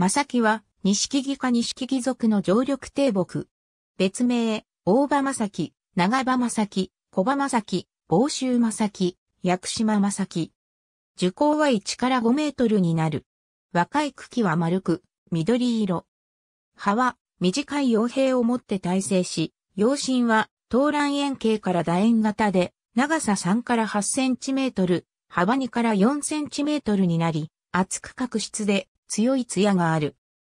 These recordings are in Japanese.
正木は、錦木か錦木族の常緑低木。別名、大場正木、長場正木、小場正木、房州正木、薬島正木。樹高は1から5メートルになる。若い茎は丸く、緑色。葉は、短い傭兵を持って耐性し、陽心は、東蘭円形から楕円型で、長さ3から8センチメートル、幅2から4センチメートルになり、厚く角質で、強い艶がある。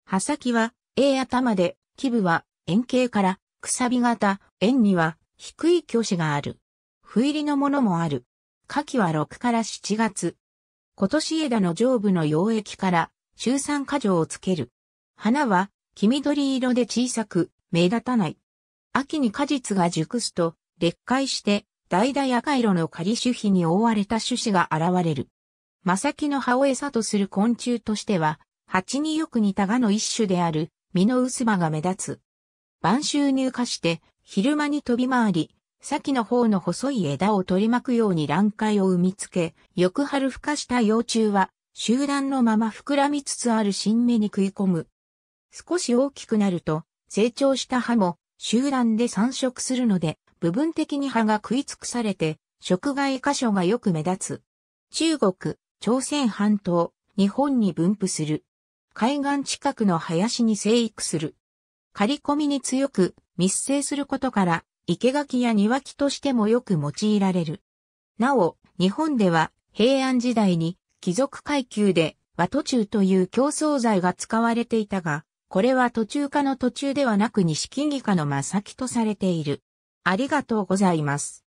刃先は、A 頭で、基部は、円形から、くさび型、円には、低い虚子がある。不入りのものもある。夏季は6から7月。今年枝の上部の溶液から、中酸果状をつける。花は、黄緑色で小さく、目立たない。秋に果実が熟すと、劣化して、橙や赤色の仮種皮に覆われた種子が現れる。真先の葉を餌とする昆虫としては、蜂によく似たがの一種である、ミノウスバが目立つ。晩秋入荷して、昼間に飛び回り、先の方の細い枝を取り巻くように卵塊を産みつけ、翌春孵化した幼虫は、集団のまま膨らみつつある新芽に食い込む。少し大きくなると、成長した葉も集団で産色するので、部分的に葉が食い尽くされて、食害箇所がよく目立つ。中国、朝鮮半島、日本に分布する。海岸近くの林に生育する。刈り込みに強く密生することから、生垣や庭木としてもよく用いられる。なお、日本では平安時代に貴族階級で和途中という競争剤が使われていたが、これは途中化の途中ではなく西金義科の真先とされている。ありがとうございます。